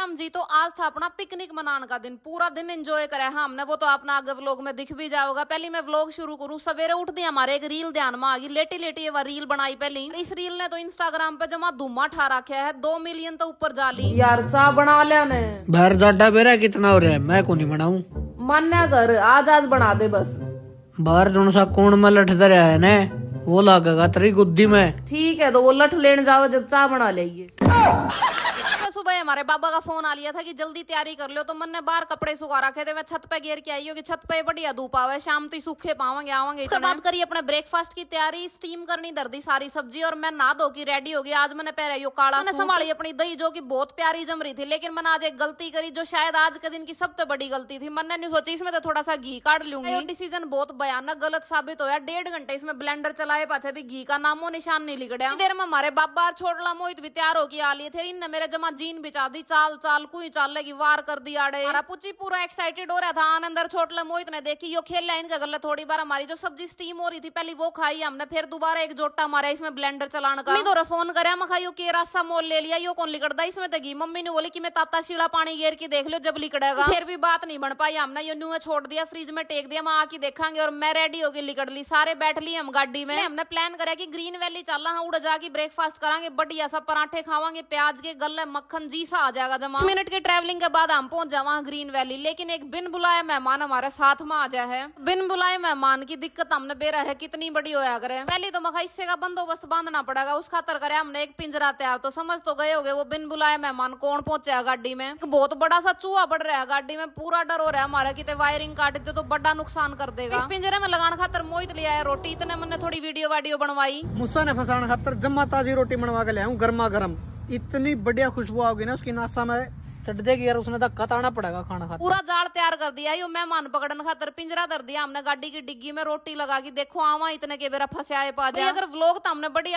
विक्रम जी तो आज था अपना पिकनिक मनाने का दिन पूरा दिन एंजॉय करे हमने वो तो अपना आगे व्लॉग में दिख भी जाओगा पहले मैं व्लॉग शुरू करूँ सवेरे उठ दी हमारे एक रील ध्यान में आ गई लेटी लेटी ये रील बनाई पहली इस रील ने तो इंस्टाग्राम पे जमा धुमा ठा रखा है दो मिलियन तो ऊपर जा ली यार चाह बना लिया ने बाहर जाडा बेरा कितना हो रहा है मैं को नहीं बनाऊ मान्या कर आज आज बना दे बस बाहर जो सा कौन में लठ दे रहा है ना वो लागेगा तेरी गुद्दी में ठीक है तो वो लठ लेने जाओ जब चाह बना लेगी हमारे बाबा का फोन आ लिया था कि जल्दी तैयारी कर लो तो मन ने बाहर कपड़े सुखा रखे थे मैं छत पे घेर के आई होगी छत पे बढ़िया धूप आवे शाम तो सूखे पावेंगे आवेंगे इसके बाद करिए अपने ब्रेकफास्ट की तैयारी स्टीम करनी दर्दी सारी सब्जी और मैं ना दो की रेडी होगी आज मैंने पहरा यो काला मैंने संभाली अपनी दही जो की बहुत प्यारी जम रही थी लेकिन मैंने आज एक गलती करी जो शायद आज के दिन की सबसे बड़ी गलती थी मन ने नहीं सोची इसमें तो थोड़ा सा घी काट लूंगी डिसीजन बहुत भयानक गलत साबित होया डेढ़ घंटे इसमें ब्लेंडर चलाए पाछे भी घी का नामो निशान नहीं लिखड़ा देर में हमारे बाबा और छोटला मोहित भी तैयार होगी आ लिए थे इन मेरे जमा जीन भी चादी चाल चाल कुई चाल लगी वार कर दी आड़े हमारा पुची पूरा एक्साइटेड हो रहा था आनंद छोट छोटला मोहित ने देखी यो खेल का गल थोड़ी बार हमारी जो सब्जी स्टीम हो रही थी पहली वो खाई हमने फिर दोबारा एक जोटा मारा इसमें ब्लेंडर चलाने का दो फोन कर के रास्ता मोल ले लिया यो कौन लिकड़ता इसमें तगी तो मम्मी ने बोली की मैं ताता शीला पानी गेर के देख लो जब लिकड़ेगा फिर भी बात नहीं बन पाई हमने यो न्यू छोड़ दिया फ्रिज में टेक दिया मैं आके देखा और मैं रेडी होगी लिकड़ ली सारे बैठ ली हम गाड़ी में हमने प्लान करा की ग्रीन वैली चल हाँ उड़ जाके ब्रेकफास्ट करा बढ़िया सब पराठे खावा प्याज के गल मक्खन जी सा आ जाएगा जमा मिनट के ट्रेवलिंग के बाद हम पहुंच जावा ग्रीन वैली लेकिन एक बिन बुलाए मेहमान हमारे साथ में आ जाए है बिन बुलाए मेहमान की दिक्कत हमने बेरा है कितनी बड़ी होया अगर पहले तो मखा इससे का बंदोबस्त बांधना पड़ेगा उस खातर करे हमने एक पिंजरा तैयार तो समझ तो गए हो गए वो बिन बुलाए मेहमान कौन पहुंचे गाड़ी में बहुत बड़ा सा चूहा बढ़ रहा है गाड़ी में पूरा डर हो रहा है हमारा कितने वायरिंग काट दे तो बड़ा नुकसान कर देगा पिंजरे में लगाने खातर मोहित लिया है रोटी इतने मैंने थोड़ी वीडियो वाडियो बनवाई मुस्सा ने फसान खातर जमा ताजी रोटी बनवा के लिया हूँ गर्मा गर्म इतनी बढ़िया खुशबू आओगी ना उसकी नाश्ता में उसने धक्का तो पड़ेगा खाना पूरा जाल तैयार कर दिया पकड़न खातर पिंजरा की डिग्गी रोटी लगा की देखो आवा इतने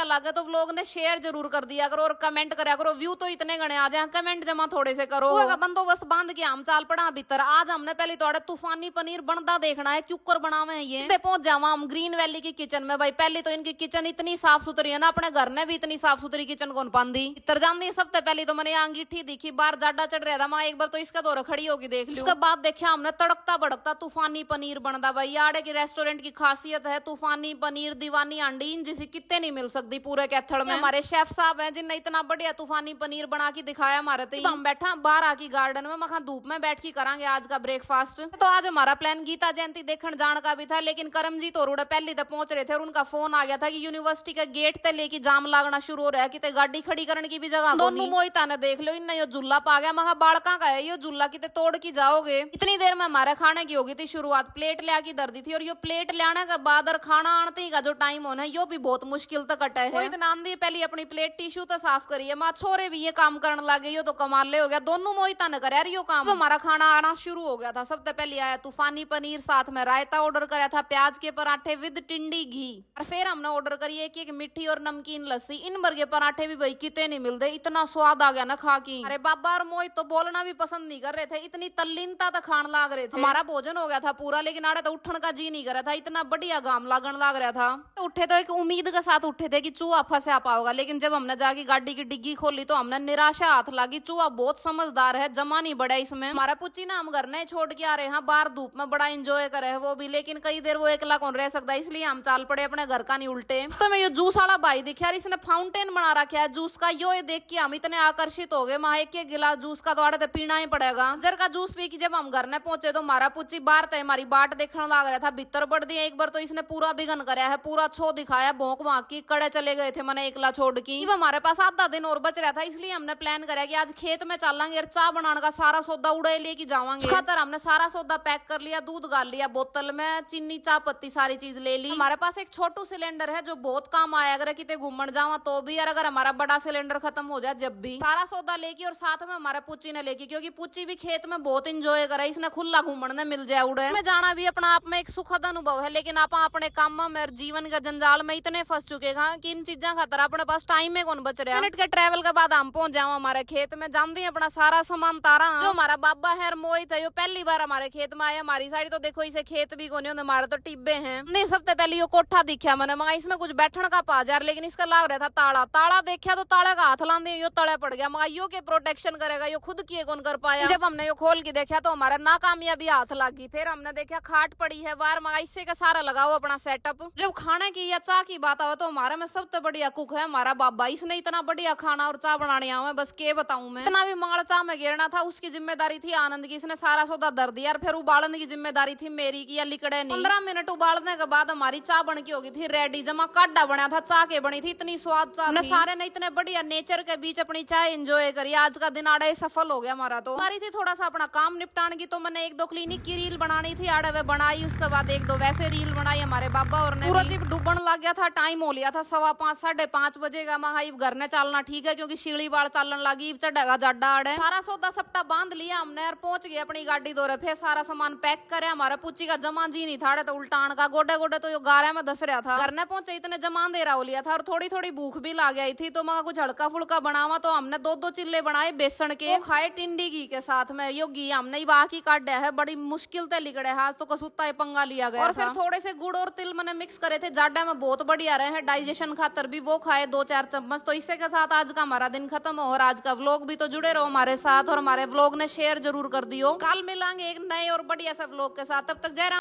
लगे तो, तो ने शेयर जरूर कर दिया करो और कमेंट करा करो व्यू तो इतने गणे आ जाए कमेंट जमा थोड़े से करो बंदोबस्त बांध के आम चाल पढ़ा भीतर आज हमने पहले थोड़े तूफानी पनीर बनता देखना है क्यूकर बनावे ये पहुंच जावा हम ग्रीन वैली की किचन में भाई पहले तो इनकी किचन इतनी साफ सुथरी है ना अपने घर ने भी इतनी साफ सुथरी किचन कौन पाती इतर जानी सबसे पहले तो मैंने अंगीठी दिखी बार जाडा चढ़ रहा था माँ एक बार तो इसका दौरा खड़ी होगी देख लो उसके बाद देखा हमने तड़कता बड़कता तूफानी पनीर बनता भाई आड़े की रेस्टोरेंट की खासियत है तूफानी पनीर दीवानी अंडी जिसे कितने नहीं मिल सकती पूरे कैथड़ में हमारे शेफ साहब है जिनने इतना बढ़िया तूफानी पनीर बना के दिखाया हमारे तो हम बैठा बाहर आके गार्डन में मखा धूप में बैठ के करांगे आज का ब्रेकफास्ट तो आज हमारा प्लान गीता जयंती देखने जान का भी था लेकिन करमजीत और उड़े पहले तक पहुंच रहे थे और उनका फोन आ गया था कि यूनिवर्सिटी का गेट तक लेके जाम लगना शुरू हो रहा है कि गाड़ी खड़ी करने की भी जगह दोनों मोहिता ने देख लो इन जुल्ला पा गया वहाँ बाड़का का है यो झूला की तोड़ की जाओगे इतनी देर में हमारे खाने की होगी थी शुरुआत प्लेट लिया की दर्दी थी और यो प्लेट लाने के बाद और खाना आनते ही का जो टाइम होना यो भी बहुत मुश्किल तक तो कटा है तो नाम दी पहले अपनी प्लेट टिश्यू तो साफ करिए माँ छोरे भी ये काम करने लगे यो तो कमाल ले हो गया दोनों मोहिता तो ने कर यो काम हमारा खाना आना शुरू हो गया था सबसे पहले आया तूफानी पनीर साथ में रायता ऑर्डर कराया था प्याज के पराठे विद टिंडी घी और फिर हमने ऑर्डर करी एक एक मिठी और नमकीन लस्सी इन भर के पराठे भी भाई कितने नहीं मिलते इतना स्वाद आ गया ना खा की अरे बाबा और मोहित तो बोलना भी पसंद नहीं कर रहे थे इतनी तल्लीनता तक तो खान लाग रहे थे हमारा भोजन हो गया था पूरा लेकिन आड़े तो उठन का जी नहीं कर रहा था इतना बढ़िया गाम लागन लाग रहा था उठे तो एक उम्मीद के साथ उठे थे कि चूहा फंसा पाओगा लेकिन जब हमने जाके गाड़ी की डिग्गी खोली तो हमने निराशा हाथ लागी चूहा बहुत समझदार है जमा नहीं बड़ा इसमें हमारा पुची ना हम घर ने छोड़ के आ रहे हैं बाहर धूप में बड़ा इंजॉय करे वो भी लेकिन कई देर वो एकला कौन रह सकता है इसलिए हम चाल पड़े अपने घर का नहीं उल्टे समय ये जूस वाला भाई दिखा इसने फाउंटेन बना रखा है जूस का यो देख के हम इतने आकर्षित हो गए वहां एक गिलास जूस का तो आड़े पीना ही पड़ेगा जर का जूस पी की जब हम घर ने पहुंचे तो मारा पूछी बार ते हमारी बाट देखने लग रहा था भीतर पड़ दिया एक बार तो इसने पूरा बिघन कराया है पूरा छो दिखाया भोंक भाग की कड़े चले गए थे मैंने एकला छोड़ की हमारे पास आधा दिन और बच रहा था इसलिए हमने प्लान कराया कि आज खेत में चलेंगे और चाह बनाने का सारा सौदा उड़े लेके जावांगे खतर हमने सारा सौदा पैक कर लिया दूध गाल लिया बोतल में चीनी चाह पत्ती सारी चीज ले ली हमारे पास एक छोटू सिलेंडर है जो बहुत काम आया अगर कितने घूमन जावा तो भी और अगर हमारा बड़ा सिलेंडर खत्म हो जाए जब भी सारा सौदा लेके और साथ में हमारे पुची ने लेगी क्योंकि पुची भी खेत में बहुत इंजॉय करे इसने खुला घूमने ने मिल जाए उड़े में जाना भी अपना आप में एक सुखद अनुभव है लेकिन आप अपने काम में और जीवन का जंजाल में इतने फंस चुके हैं कि इन चीजा खातर अपने पास टाइम में कौन बच रहा मिनट के ट्रेवल के बाद हम पहुंच जाओ हमारे खेत में जानते हैं अपना सारा सामान तारा जो हमारा बाबा है मोहित है पहली बार हमारे खेत में आया हमारी साइड तो देखो इसे खेत भी कोने हमारे तो टिब्बे हैं नहीं सबसे पहले ये कोठा दिखा मैंने मगर इसमें कुछ बैठने का पा जा लेकिन इसका लाग रहा था ताड़ा ताड़ा देखा तो ताड़ा का हाथ लाने यो तड़े पड़ गया मगर यो के प्रोटेक्शन करेगा यो खुद किए कौन कर पाया जब हमने ये खोल के देखा तो हमारा नाकामयाबी हाथ गई फिर हमने देखा खाट पड़ी है बार इसे का सारा लगाओ अपना सेटअप जब खाने की या चाह की बात आवे तो हमारे में सबसे बढ़िया कुक है हमारा बाबा इसने इतना बढ़िया खाना और चाह बनाने आवे बस के बताऊ मैं इतना भी माड़ चाह में गिरना था उसकी जिम्मेदारी थी आनंद की इसने सारा सौदा दर दिया और फिर उबालने की जिम्मेदारी थी मेरी की या लिकड़े नहीं पंद्रह मिनट उबालने के बाद हमारी चाह बन की होगी थी रेडी जमा काटा बना था चाह के बनी थी इतनी स्वाद चाह सारे ने इतने बढ़िया नेचर के बीच अपनी चाय एंजॉय करी आज का दिन आड़े सफर सफल हो गया हमारा तो हमारी थी थोड़ा सा अपना काम निपटाने की तो मैंने एक दो क्लिनिक की रील बनानी थी आड़े वे बनाई उसके बाद एक दो वैसे रील बनाई हमारे बाबा और सूरज डूबन लग गया था टाइम हो लिया था सवा पांच साढ़े पांच बजे का मैं घर ने चलना ठीक है क्योंकि सीढ़ी बाल चलन लगी चढ़ेगा जाडा आड़े सारा सौदा सप्टा बांध लिया हमने और पहुंच गया अपनी गाड़ी दौरे फिर सारा सामान पैक करे हमारा पूछी का जमा जी नहीं था तो उल्टान का गोडे गोडे तो गारे में धस रहा था घर ने पहुंचे इतने जमान दे रहा हो लिया था और थोड़ी थोड़ी भूख भी ला गई थी तो मैं कुछ हल्का फुल्का बनावा तो हमने दो दो चिल्ले बनाए बेसन के खाए टिंडी घी के साथ में यो घी हमने वाह की काट है बड़ी मुश्किल से लिगड़े आज तो कसूता पंगा लिया गया और फिर थोड़े से गुड़ और तिल मैंने मिक्स करे थे जाडा में बहुत बढ़िया रहे हैं डाइजेशन खातर भी वो खाए दो चार चम्मच तो इसी के साथ आज का हमारा दिन खत्म हो और आज का व्लॉग भी तो जुड़े रहो हमारे साथ और हमारे व्लॉग ने शेयर जरूर कर दियो कल मिलांगे एक नए और बढ़िया सा व्लॉग के साथ तब तक जय